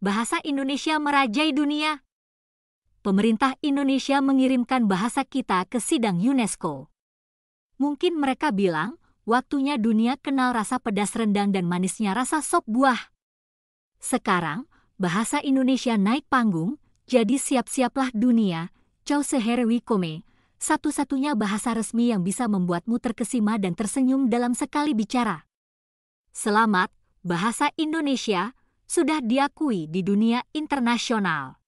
bahasa Indonesia merajai dunia. Pemerintah Indonesia mengirimkan bahasa kita ke sidang UNESCO. Mungkin mereka bilang, waktunya dunia kenal rasa pedas rendang dan manisnya rasa sop buah. Sekarang, bahasa Indonesia naik panggung, jadi siap-siaplah dunia, Chow Seherwi Kome, satu-satunya bahasa resmi yang bisa membuatmu terkesima dan tersenyum dalam sekali bicara. Selamat, Bahasa Indonesia, sudah diakui di dunia internasional.